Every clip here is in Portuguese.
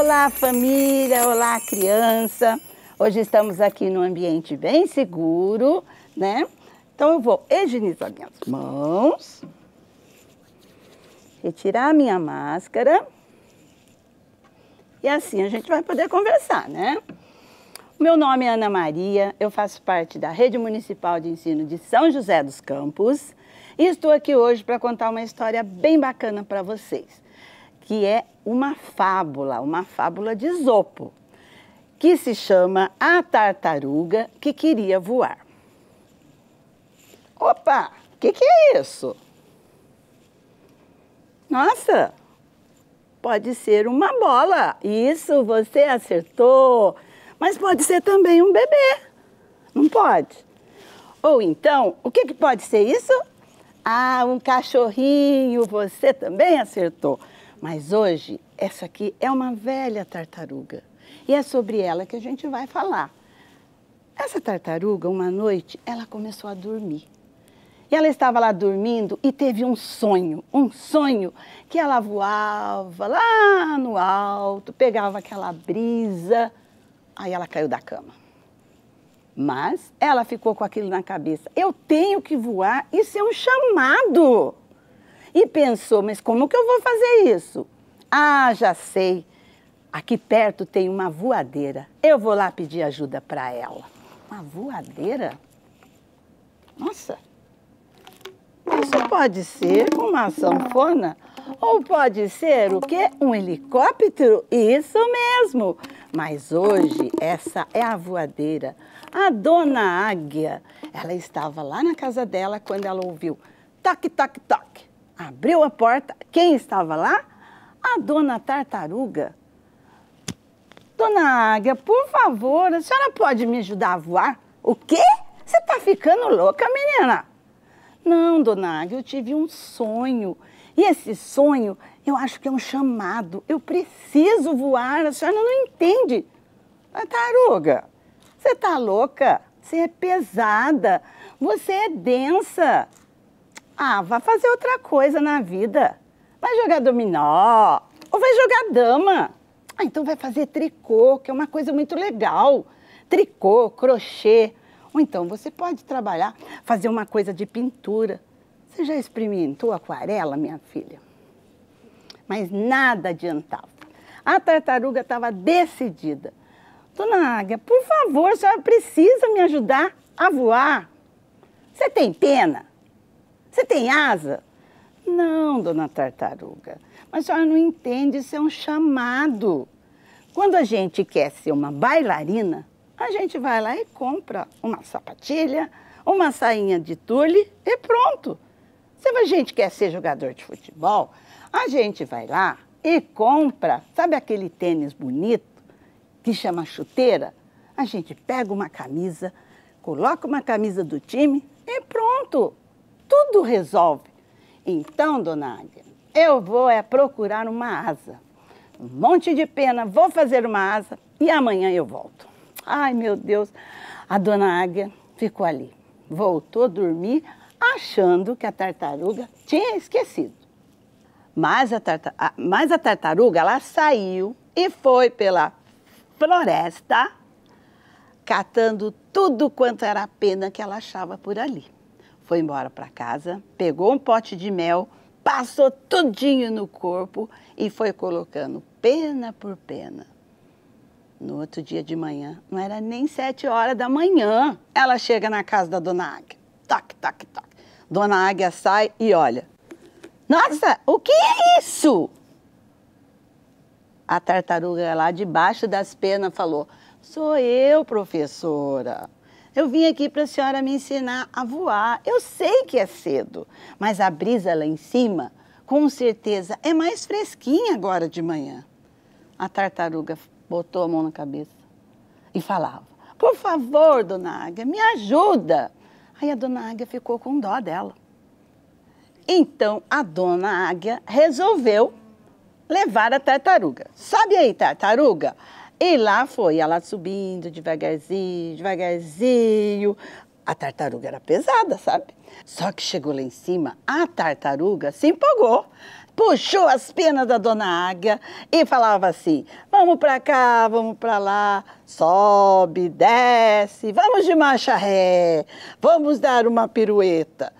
Olá, família! Olá, criança! Hoje estamos aqui num ambiente bem seguro, né? Então eu vou higienizar minhas mãos, retirar minha máscara e assim a gente vai poder conversar, né? Meu nome é Ana Maria, eu faço parte da Rede Municipal de Ensino de São José dos Campos e estou aqui hoje para contar uma história bem bacana para vocês que é uma fábula, uma fábula de Esopo, que se chama A Tartaruga que Queria Voar. Opa, o que, que é isso? Nossa, pode ser uma bola. Isso, você acertou. Mas pode ser também um bebê. Não pode? Ou então, o que, que pode ser isso? Ah, um cachorrinho, você também acertou. Mas hoje, essa aqui é uma velha tartaruga e é sobre ela que a gente vai falar. Essa tartaruga, uma noite, ela começou a dormir. E ela estava lá dormindo e teve um sonho, um sonho que ela voava lá no alto, pegava aquela brisa, aí ela caiu da cama. Mas ela ficou com aquilo na cabeça. Eu tenho que voar, isso é um chamado e pensou: mas como que eu vou fazer isso? Ah, já sei. Aqui perto tem uma voadeira. Eu vou lá pedir ajuda para ela. Uma voadeira? Nossa! Isso pode ser uma sanfona ou pode ser o quê? Um helicóptero? Isso mesmo! Mas hoje essa é a voadeira. A dona Águia, ela estava lá na casa dela quando ela ouviu toque, toque, toque. Abriu a porta. Quem estava lá? A dona tartaruga. Dona Águia, por favor, a senhora pode me ajudar a voar? O quê? Você está ficando louca, menina? Não, dona Águia, eu tive um sonho. E esse sonho, eu acho que é um chamado. Eu preciso voar, a senhora não entende. Tartaruga, você está louca? Você é pesada, você é densa. Ah, vai fazer outra coisa na vida. Vai jogar dominó ou vai jogar dama. Ah, então vai fazer tricô, que é uma coisa muito legal. Tricô, crochê. Ou então você pode trabalhar, fazer uma coisa de pintura. Você já experimentou aquarela, minha filha? Mas nada adiantava. A tartaruga estava decidida. Dona Águia, por favor, a senhora precisa me ajudar a voar. Você tem pena? Você tem asa? Não, dona tartaruga. Mas a senhora não entende, isso é um chamado. Quando a gente quer ser uma bailarina, a gente vai lá e compra uma sapatilha, uma sainha de tule e pronto. Se a gente quer ser jogador de futebol, a gente vai lá e compra, sabe aquele tênis bonito que chama chuteira? A gente pega uma camisa, coloca uma camisa do time e pronto tudo resolve. Então, dona Águia, eu vou é procurar uma asa. Um monte de pena, vou fazer uma asa e amanhã eu volto. Ai, meu Deus. A dona Águia ficou ali. Voltou dormir achando que a tartaruga tinha esquecido. Mas a, tartaruga, mas a tartaruga, ela saiu e foi pela floresta, catando tudo quanto era pena que ela achava por ali foi embora para casa, pegou um pote de mel, passou tudinho no corpo e foi colocando pena por pena. No outro dia de manhã, não era nem sete horas da manhã, ela chega na casa da dona Águia. Toque, toque, toque. Dona Águia sai e olha. Nossa, o que é isso? A tartaruga lá debaixo das penas falou: Sou eu, professora. Eu vim aqui para a senhora me ensinar a voar. Eu sei que é cedo, mas a brisa lá em cima, com certeza, é mais fresquinha agora de manhã. A tartaruga botou a mão na cabeça e falava: Por favor, dona Águia, me ajuda. Aí a dona Águia ficou com dó dela. Então a dona Águia resolveu levar a tartaruga. Sabe aí, tartaruga? E lá foi, ela subindo devagarzinho, devagarzinho. A tartaruga era pesada, sabe? Só que chegou lá em cima, a tartaruga se empolgou, puxou as penas da dona Águia e falava assim: vamos para cá, vamos para lá, sobe, desce, vamos de marcha ré, vamos dar uma pirueta.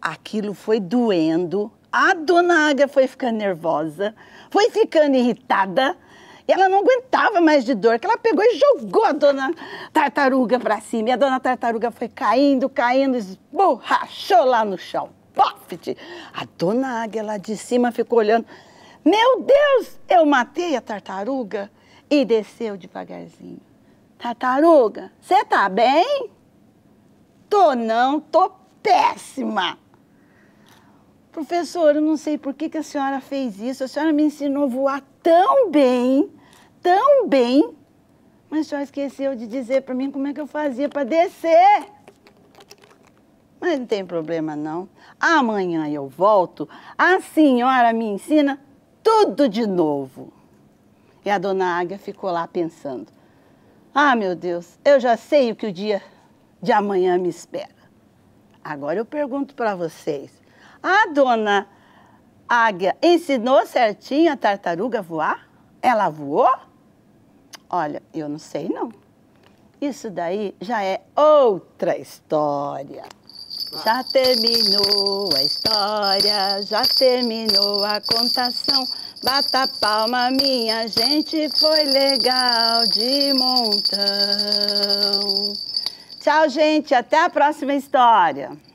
Aquilo foi doendo, a dona Águia foi ficando nervosa, foi ficando irritada e ela não aguentava mais de dor, que ela pegou e jogou a dona tartaruga para cima. E a dona tartaruga foi caindo, caindo, esborrachou lá no chão. Pofte! A dona águia lá de cima ficou olhando. Meu Deus, eu matei a tartaruga e desceu devagarzinho. Tartaruga, você tá bem? Tô não, tô péssima. Professor, eu não sei por que, que a senhora fez isso. A senhora me ensinou a voar tão bem tão bem, mas só esqueceu de dizer para mim como é que eu fazia para descer. Mas não tem problema não. Amanhã eu volto, assim a senhora me ensina tudo de novo. E a dona Águia ficou lá pensando. Ah, meu Deus, eu já sei o que o dia de amanhã me espera. Agora eu pergunto para vocês. A dona Águia ensinou certinho a tartaruga a voar? Ela voou? Olha, eu não sei não. Isso daí já é outra história. Já terminou a história, já terminou a contação. Bata palma, minha gente, foi legal de montão. Tchau, gente, até a próxima história.